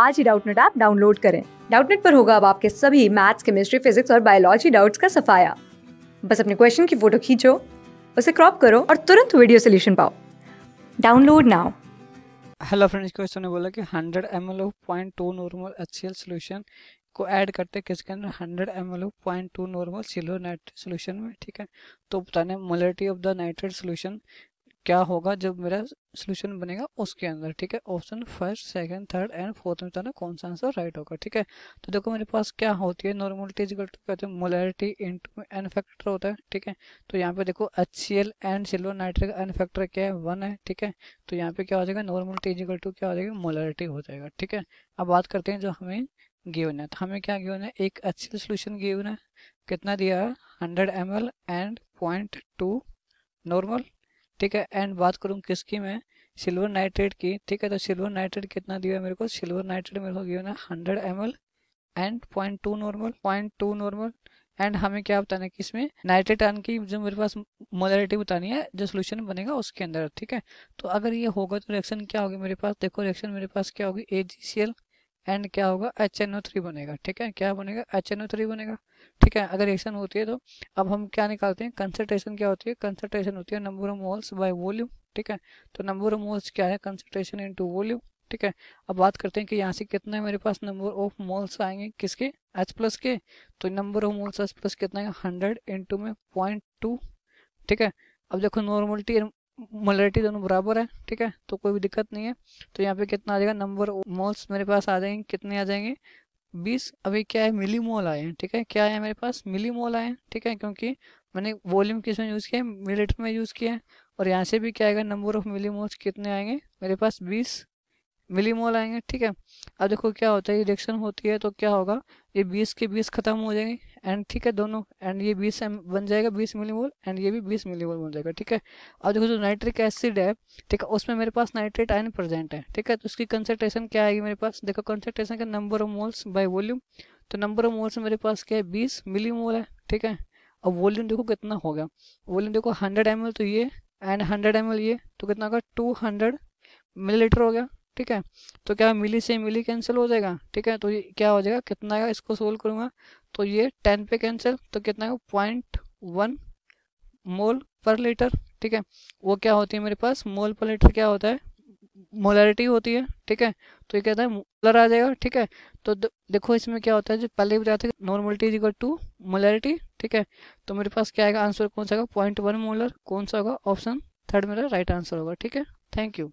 आज ही Doubtnut app download करें डाउटनेट पर होगा अब आपके सभी मैथ्स केमिस्ट्री फिजिक्स और बायोलॉजी डाउट्स का सफाया बस अपने क्वेश्चन की फोटो खींचो उसे क्रॉप करो और तुरंत वीडियो सोल्यूशन पाओ download now hello friends question ने बोला कि 100 M L O point two normal H C L solution को ऐड करते किसके अंदर hundred M L O point two normal silver nitrate solution में ठीक है तो बताने molarity of the nitrate solution क्या होगा जब मेरा सोल्यूशन बनेगा उसके अंदर ठीक है option first second third and fourth में बताना तो कौन सा आंसर राइट होगा ठीक है तो देखो मेरे पास क्या होती है नॉर्मलिटी इजिकल टू हैं मोलरिटी इंटू एन फैक्टर होता है ठीक है तो यहाँ पे देखो H C L and silver nitrate N factor क्या है वन है ठीक है तो यहाँ पे क्या हो जाएगा नॉर्मलिटी इजिकल टू क्या हो जाएगा मोलरिटी हो जाएगा ठीक है अब बात करते हैं जो हमें गेवन है तो हमें क्या गेवन है एक H C L solution given है कितना दिया है hundred M L and point two normal ठीक है एंड बात करूँ किसकी मैं सिल्वर नाइट्रेट की ठीक है तो सिल्वर नाइट्रेट कितना दिया है मेरे को सिल्वर नाइट्रेट मेरे को गिवन है hundred M and point two normal point two normal and हमें क्या बताना है कि इसमें नाइट्रेट आन की जो मेरे पास मोलरिटी बतानी है जो सोल्यूशन बनेगा उसके अंदर ठीक है तो अगर ये होगा तो रिएक्शन क्या होगी मेरे पास देखो रिएक्शन मेरे पास क्या होगी ए जी सी एल एंड क्या होगा एच एन ओ थ्री बनेगा ठीक है क्या बनेगा एच एन ओ थ्री बनेगा ठीक है अगर एक्शन होती है तो अब हम क्या निकालते हैं कंसनट्रेशन क्या होती है कंसनट्रेशन होती है number of moles by volume ठीक है तो नंबर ऑफ मोल्स क्या है कंसनट्रेशन इनटू वॉल्यूम ठीक है अब बात करते हैं कि यहाँ से कितना मेरे पास नंबर ऑफ मोल्स आएंगे किसके एच प्लस के तो number of moles H plus कितना है हंड्रेड इंटू में पॉइंट टू ठीक है अब देखो नॉर्मलिटी मोलरिटी दोनों बराबर है ठीक है तो कोई भी दिक्कत नहीं है तो यहाँ पे कितना आ जाएगा नंबर मोल्स मेरे पास आ जाएंगे कितने आ जाएंगे बीस अभी क्या है मिली मोल आए हैं ठीक है क्या है मेरे पास मिली मोल आए हैं ठीक है क्योंकि मैंने वॉल्यूम किस में यूज़ किया है मिलीलीटर में यूज़ किया है और यहाँ से भी क्या आएगा नंबर ऑफ मिली मोल्स कितने आएंगे मेरे पास बीस मिलीमोल आएंगे ठीक है अब देखो क्या होता है रिएक्शन होती है तो क्या होगा ये बीस के बीस खत्म हो जाएंगे एंड ठीक है दोनों एंड ये बीस बन जाएगा बीस मिलीमोल एंड ये भी बीस मिलीमोल बन जाएगा ठीक है अब देखो जो नाइट्रिक एसिड है ठीक है उसमें मेरे पास नाइट्रेट आयन प्रेजेंट है ठीक है तो उसकी कंसेंट्रेशन क्या आएगी मेरे पास देखो कंसेंट्रेशन का number of moles by volume तो नंबर ऑफ मोल्स मेरे पास क्या है बीस मोल है ठीक है अब वॉल्यूम देखो कितना हो गया वॉल्यूम देखो हंड्रेड एम तो ये एंड हंड्रेड एम ये तो कितना होगा टू हंड्रेड मिलीलीटर हो गया ठीक है तो क्या मिली से मिली कैंसिल हो जाएगा ठीक है तो ये क्या हो जाएगा कितना आएगा इसको सोल्व करूँगा तो ये टेन पे कैंसिल तो कितना आएगा पॉइंट वन मोल पर लीटर ठीक है वो क्या होती है मेरे पास मोल पर लीटर क्या होता है मोलरिटी होती है ठीक है तो ये कहता है मोलर आ जाएगा ठीक है तो देखो इसमें क्या होता है जो पहले बताया था normality is equal to molarity ठीक है तो मेरे पास क्या आएगा आंसर कौन सा होगा पॉइंट वन मोलर कौन सा होगा ऑप्शन थर्ड मेरा राइट आंसर होगा ठीक है थैंक यू